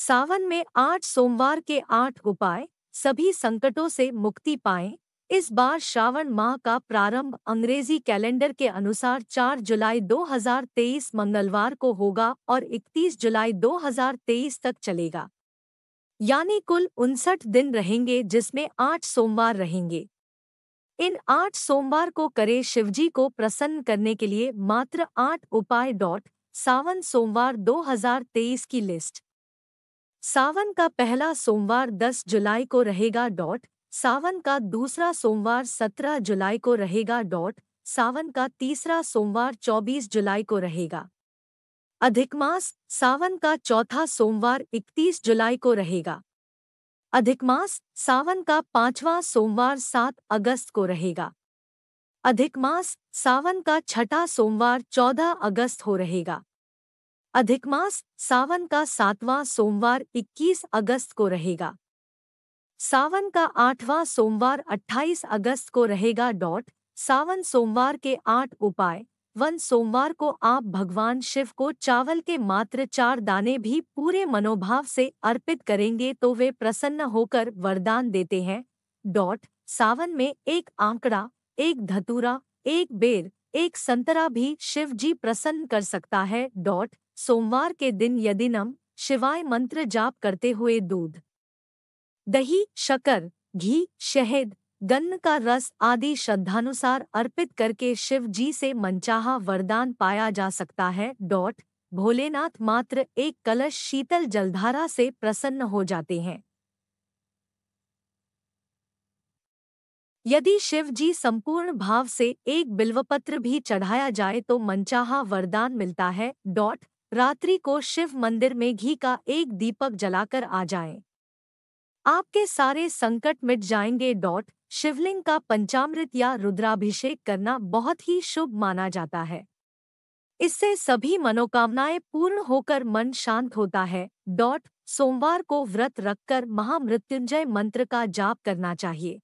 सावन में आठ सोमवार के आठ उपाय सभी संकटों से मुक्ति पाएं इस बार श्रावण माह का प्रारंभ अंग्रेजी कैलेंडर के अनुसार 4 जुलाई 2023 मंगलवार को होगा और 31 जुलाई 2023 तक चलेगा यानी कुल उनसठ दिन रहेंगे जिसमें आठ सोमवार रहेंगे इन आठ सोमवार को करे शिवजी को प्रसन्न करने के लिए मात्र आठ उपाय डॉट सावन सोमवार 2023 की लिस्ट सावन का पहला सोमवार 10 जुलाई को रहेगा डॉट सावन का दूसरा सोमवार 17 जुलाई को रहेगा डॉट सावन का तीसरा सोमवार 24 जुलाई को रहेगा अधिकमास सावन का चौथा सोमवार 31 जुलाई को रहेगा अधिकमास सावन का पांचवा सोमवार 7 अगस्त को रहेगा अधिकमास सावन का छठा सोमवार 14 अगस्त हो रहेगा अधिक मास सावन का सातवां सोमवार 21 अगस्त को रहेगा सावन का आठवां सोमवार 28 अगस्त को रहेगा डॉट सावन सोमवार के आठ उपाय वन सोमवार को आप भगवान शिव को चावल के मात्र चार दाने भी पूरे मनोभाव से अर्पित करेंगे तो वे प्रसन्न होकर वरदान देते हैं डॉट सावन में एक आंकड़ा एक धतूरा एक बेर एक संतरा भी शिव जी प्रसन्न कर सकता है डॉट सोमवार के दिन यदिनम शिवाय मंत्र जाप करते हुए दूध दही शकर घी शहद गन्न का रस आदि श्रद्धानुसार अर्पित करके शिव जी से मनचाहा वरदान पाया जा सकता है डॉट भोलेनाथ मात्र एक कलश शीतल जलधारा से प्रसन्न हो जाते हैं यदि शिव जी संपूर्ण भाव से एक बिल्वपत्र भी चढ़ाया जाए तो मनचाहा वरदान मिलता है डॉट रात्रि को शिव मंदिर में घी का एक दीपक जलाकर आ जाएं। आपके सारे संकट मिट जाएंगे डॉट शिवलिंग का पंचामृत या रुद्राभिषेक करना बहुत ही शुभ माना जाता है इससे सभी मनोकामनाएं पूर्ण होकर मन शांत होता है डॉट सोमवार को व्रत रखकर महामृत्युंजय मंत्र का जाप करना चाहिए